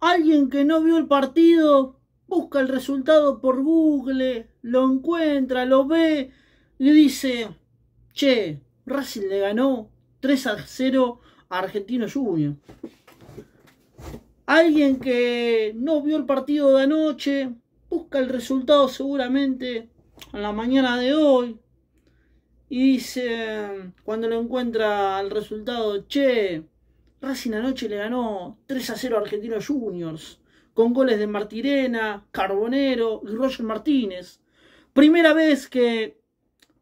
Alguien que no vio el partido busca el resultado por Google, lo encuentra, lo ve y dice, che, Racing le ganó 3 a 0 a Argentino Junior. Alguien que no vio el partido de anoche busca el resultado seguramente en la mañana de hoy y dice, cuando lo encuentra el resultado, che, Racing anoche le ganó 3 a 0 a Argentinos Juniors, con goles de Martirena, Carbonero y Roger Martínez. Primera vez que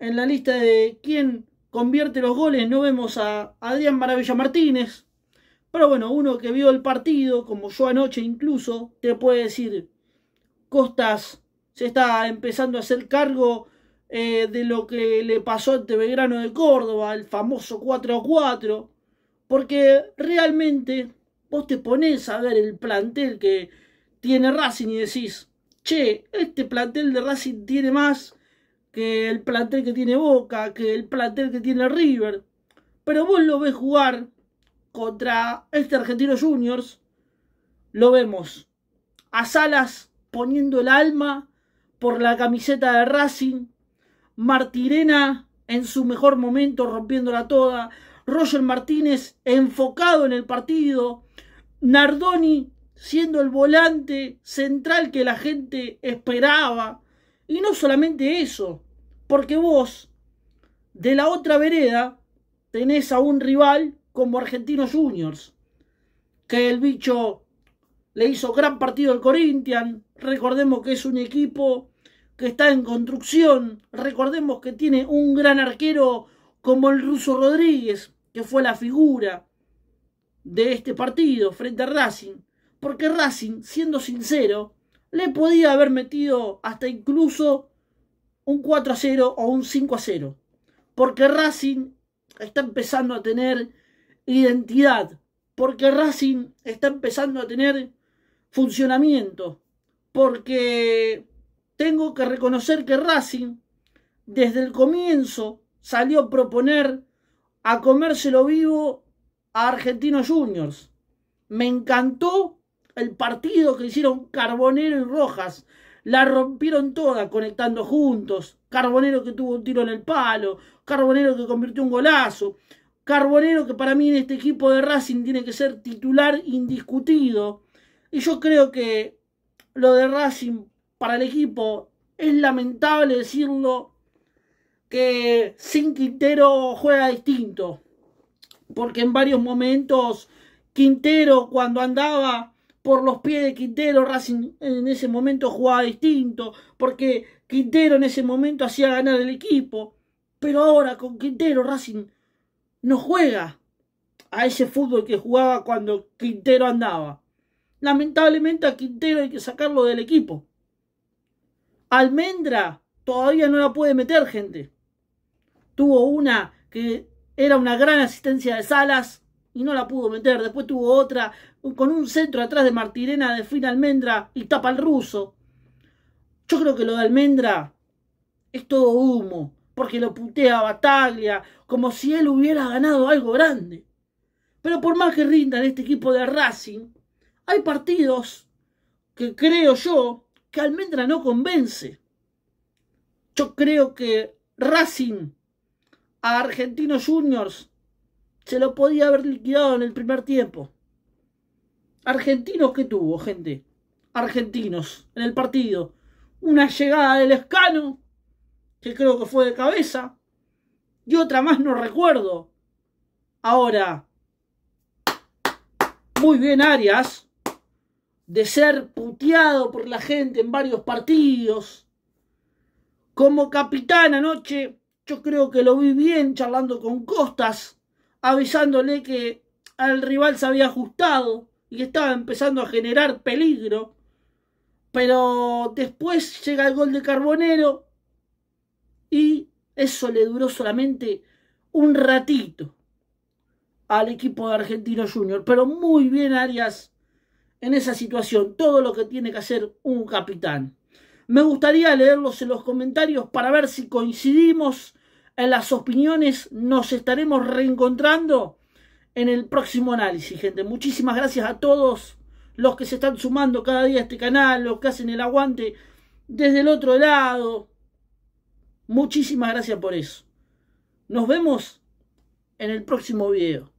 en la lista de quién convierte los goles no vemos a Adrián Maravilla Martínez. Pero bueno, uno que vio el partido, como yo anoche incluso, te puede decir, Costas se está empezando a hacer cargo eh, de lo que le pasó al Belgrano de Córdoba, el famoso 4 a 4 porque realmente vos te pones a ver el plantel que tiene Racing y decís, che, este plantel de Racing tiene más que el plantel que tiene Boca, que el plantel que tiene River. Pero vos lo ves jugar contra este Argentino Juniors, lo vemos a Salas poniendo el alma por la camiseta de Racing, Martirena en su mejor momento rompiéndola toda, Roger Martínez enfocado en el partido, Nardoni siendo el volante central que la gente esperaba. Y no solamente eso, porque vos, de la otra vereda, tenés a un rival como Argentinos Juniors, que el bicho le hizo gran partido al Corinthians, recordemos que es un equipo que está en construcción, recordemos que tiene un gran arquero como el ruso Rodríguez, que fue la figura de este partido frente a Racing, porque Racing, siendo sincero, le podía haber metido hasta incluso un 4 a 0 o un 5 a 0, porque Racing está empezando a tener identidad, porque Racing está empezando a tener funcionamiento, porque tengo que reconocer que Racing desde el comienzo salió a proponer a comérselo vivo a Argentinos Juniors. Me encantó el partido que hicieron Carbonero y Rojas. La rompieron toda conectando juntos. Carbonero que tuvo un tiro en el palo. Carbonero que convirtió un golazo. Carbonero que para mí en este equipo de Racing tiene que ser titular indiscutido. Y yo creo que lo de Racing para el equipo es lamentable decirlo, que sin Quintero juega distinto. Porque en varios momentos Quintero cuando andaba por los pies de Quintero, Racing en ese momento jugaba distinto, porque Quintero en ese momento hacía ganar el equipo, pero ahora con Quintero Racing no juega a ese fútbol que jugaba cuando Quintero andaba. Lamentablemente a Quintero hay que sacarlo del equipo. Almendra todavía no la puede meter, gente. Tuvo una que era una gran asistencia de Salas y no la pudo meter. Después tuvo otra con un centro atrás de Martirena de fin almendra y tapa al ruso. Yo creo que lo de almendra es todo humo, porque lo putea a Bataglia como si él hubiera ganado algo grande. Pero por más que rinda este equipo de Racing, hay partidos que creo yo que Almendra no convence. Yo creo que Racing a Argentinos Juniors. Se lo podía haber liquidado en el primer tiempo. Argentinos que tuvo, gente. Argentinos en el partido. Una llegada del escano, que creo que fue de cabeza. Y otra más no recuerdo. Ahora, muy bien Arias, de ser puteado por la gente en varios partidos. Como capitán anoche, yo creo que lo vi bien charlando con Costas, avisándole que al rival se había ajustado y estaba empezando a generar peligro. Pero después llega el gol de Carbonero y eso le duró solamente un ratito al equipo de Argentino Junior. Pero muy bien Arias en esa situación, todo lo que tiene que hacer un capitán. Me gustaría leerlos en los comentarios para ver si coincidimos en las opiniones. Nos estaremos reencontrando en el próximo análisis, gente. Muchísimas gracias a todos los que se están sumando cada día a este canal, los que hacen el aguante desde el otro lado. Muchísimas gracias por eso. Nos vemos en el próximo video.